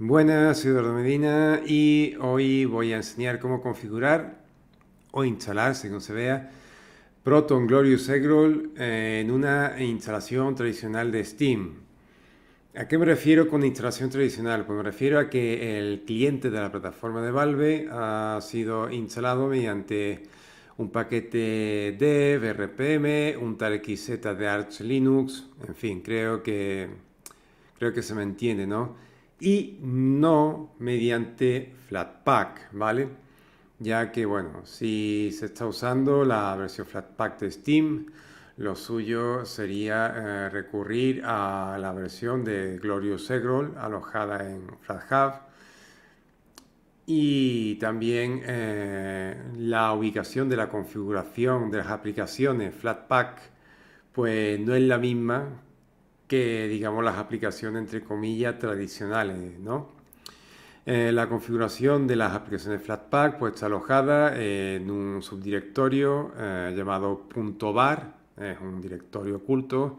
Buenas, soy Eduardo Medina y hoy voy a enseñar cómo configurar o instalar, según se vea, Proton Glorious Eggroll en una instalación tradicional de Steam. ¿A qué me refiero con instalación tradicional? Pues me refiero a que el cliente de la plataforma de Valve ha sido instalado mediante un paquete de RPM, un tal XZ de Arch Linux, en fin, creo que, creo que se me entiende, ¿no? y no mediante Flatpak, ¿vale? Ya que, bueno, si se está usando la versión Flatpak de Steam, lo suyo sería eh, recurrir a la versión de Glorious Egrol alojada en FlatHub y también eh, la ubicación de la configuración de las aplicaciones Flatpak pues no es la misma que, digamos, las aplicaciones, entre comillas, tradicionales, ¿no? Eh, la configuración de las aplicaciones Flatpak pues, está alojada en un subdirectorio eh, llamado .bar, es un directorio oculto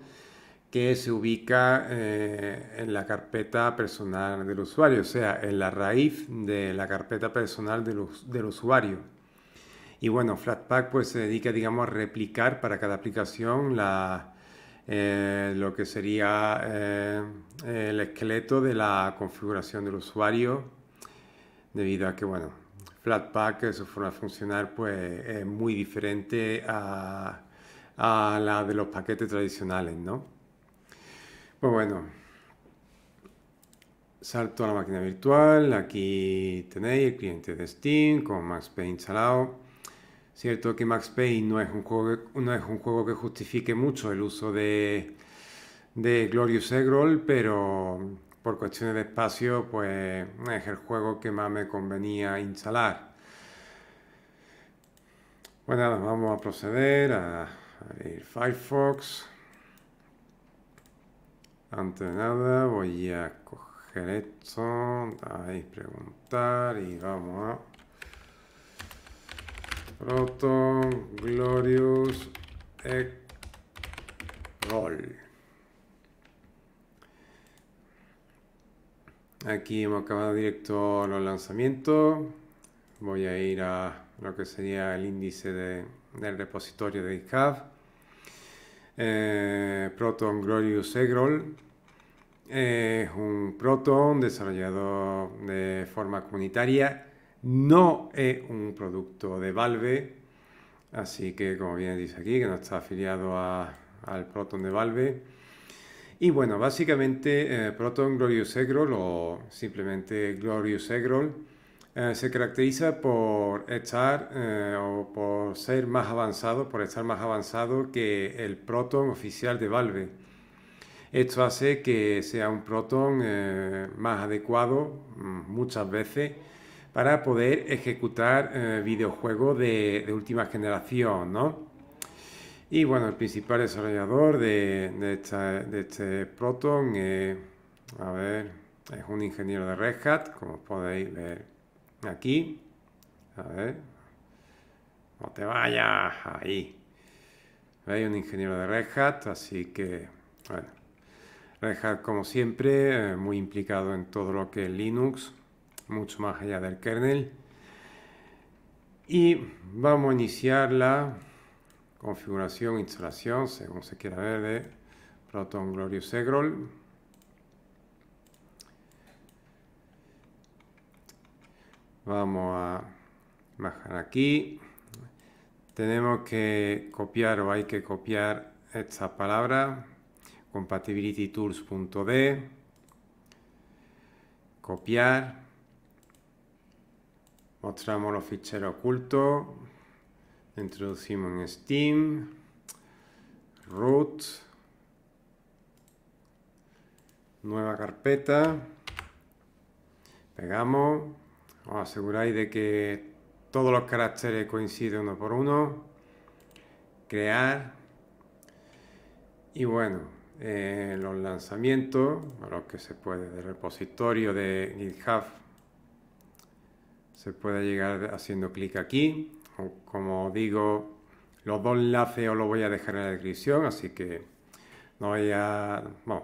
que se ubica eh, en la carpeta personal del usuario, o sea, en la raíz de la carpeta personal del, del usuario. Y bueno, Flatpak pues, se dedica, digamos, a replicar para cada aplicación la eh, lo que sería eh, el esqueleto de la configuración del usuario, debido a que, bueno, Flatpak, su forma de funcionar, pues es muy diferente a, la de los paquetes tradicionales, ¿no? Pues bueno, salto a la máquina virtual, aquí tenéis el cliente de Steam con MaxPay instalado. Cierto que Max Payne no es un juego que, un juego que justifique mucho el uso de, de Glorious Eggroll, pero por cuestiones de espacio, pues es el juego que más me convenía instalar. Bueno, pues vamos a proceder a abrir Firefox. Antes de nada voy a coger esto, a preguntar y vamos a Proton Glorious Eggroll. Aquí hemos acabado directo los lanzamientos. Voy a ir a lo que sería el índice del repositorio de GitHub. Eh, Proton Glorious Egrol es un Proton desarrollado de forma comunitaria no es un producto de Valve, así que como bien dice aquí, que no está afiliado al Proton de Valve. Y bueno, básicamente eh, Proton Glorious Eggroll o simplemente Glorious Egrol eh, se caracteriza por estar eh, o por ser más avanzado, por estar más avanzado que el Proton oficial de Valve. Esto hace que sea un Proton más adecuado mm, muchas veces para poder ejecutar eh, videojuegos de, última generación, ¿no? Y bueno, el principal desarrollador de, este Proton, eh, a ver, es un ingeniero de Red Hat, como podéis ver aquí. A ver, no te vayas ahí. Hay un ingeniero de Red Hat, así que, Red Hat como siempre, eh, muy implicado en todo lo que es Linux, mucho más allá del kernel. Y vamos a iniciar la configuración, instalación, según se quiera ver, de Proton Glorious Vamos a bajar aquí. Tenemos que copiar o hay que copiar esta palabra compatibilitytools.d copiar Mostramos los ficheros ocultos. Introducimos en Steam. Root. Nueva carpeta. Pegamos. Os aseguráis de que todos los caracteres coinciden uno por uno. Crear. Y bueno, eh, los lanzamientos, a los que se puede, del repositorio de GitHub se puede llegar haciendo clic aquí. O, como digo, los dos enlaces os los voy a dejar en la descripción, así que no,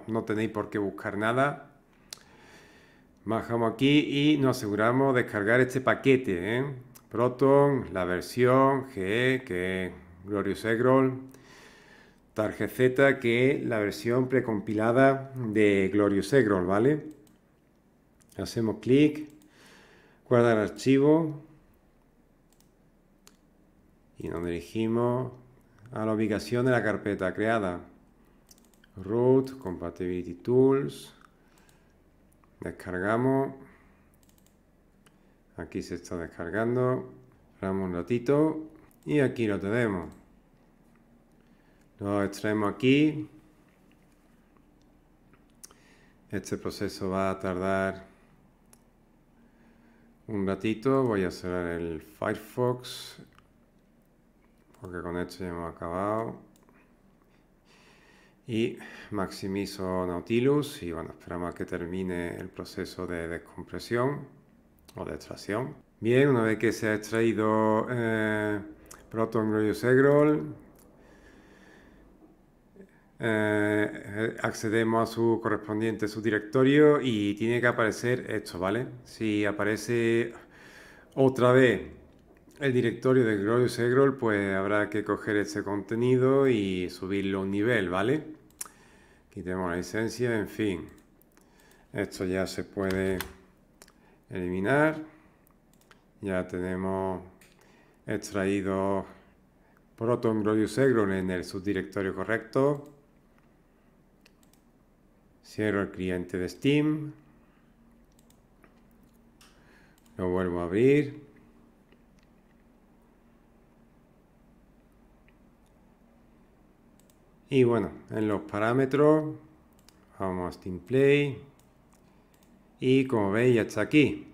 no tenéis por qué buscar nada. Bajamos aquí y nos aseguramos de descargar este paquete. ¿eh? Proton, la versión GE, que es Glorious Egrol. Target Z, que es la versión precompilada de Glorious Egrol, ¿vale? Hacemos clic el archivo y nos dirigimos a la ubicación de la carpeta creada root compatibility tools descargamos aquí se está descargando esperamos un ratito y aquí lo tenemos lo extraemos aquí este proceso va a tardar un ratito, voy a cerrar el Firefox porque con esto ya hemos acabado y maximizo Nautilus y bueno, esperamos a que termine el proceso de descompresión o de extracción. Bien, una vez que se ha extraído eh, Proton Segrol. Eh, accedemos a su correspondiente subdirectorio y tiene que aparecer esto, ¿vale? Si aparece otra vez el directorio de Glorious Eggroll, pues habrá que coger ese contenido y subirlo a un nivel, ¿vale? Quitemos la licencia, en fin. Esto ya se puede eliminar. Ya tenemos extraído Proton Glorious Egrol en el subdirectorio correcto. Cierro el cliente de Steam. Lo vuelvo a abrir. Y bueno, en los parámetros vamos a Steam Play. Y como veis ya está aquí.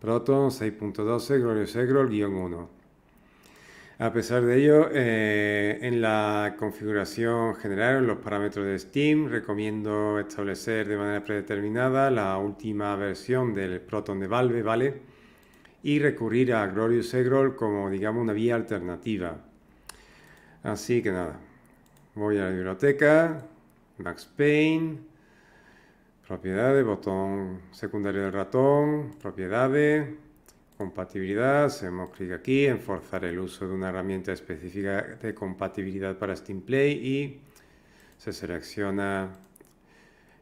Proton 6.12 Glorious guión 1. A pesar de ello, eh, en la configuración general, en los parámetros de Steam, recomiendo establecer de manera predeterminada la última versión del Proton de Valve, ¿vale? Y recurrir a Glorious Eggroll como, digamos, una vía alternativa. Así que nada, voy a la biblioteca, Max Payne, propiedades, botón secundario del ratón, propiedades, Compatibilidad, hacemos clic aquí, en forzar el uso de una herramienta específica de compatibilidad para Steam Play y se selecciona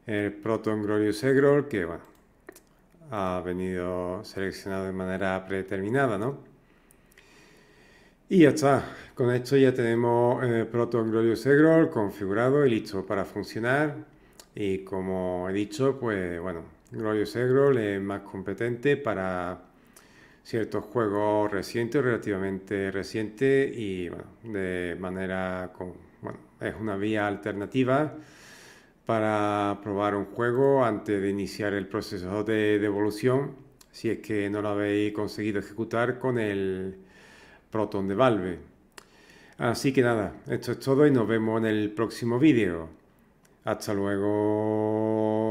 el Proton Glorious Eggroll que bueno, ha venido seleccionado de manera predeterminada, ¿no? Y ya está, con esto ya tenemos el eh, Proton Glorious Eggroll configurado y listo para funcionar. Y como he dicho, pues bueno, Glorious Eggroll es más competente para ciertos juegos recientes, relativamente recientes y de manera bueno, es una vía alternativa para probar un juego antes de iniciar el proceso de devolución si es que no lo habéis conseguido ejecutar con el Proton de Valve. Así que nada, esto es todo y nos vemos en el próximo vídeo. Hasta luego.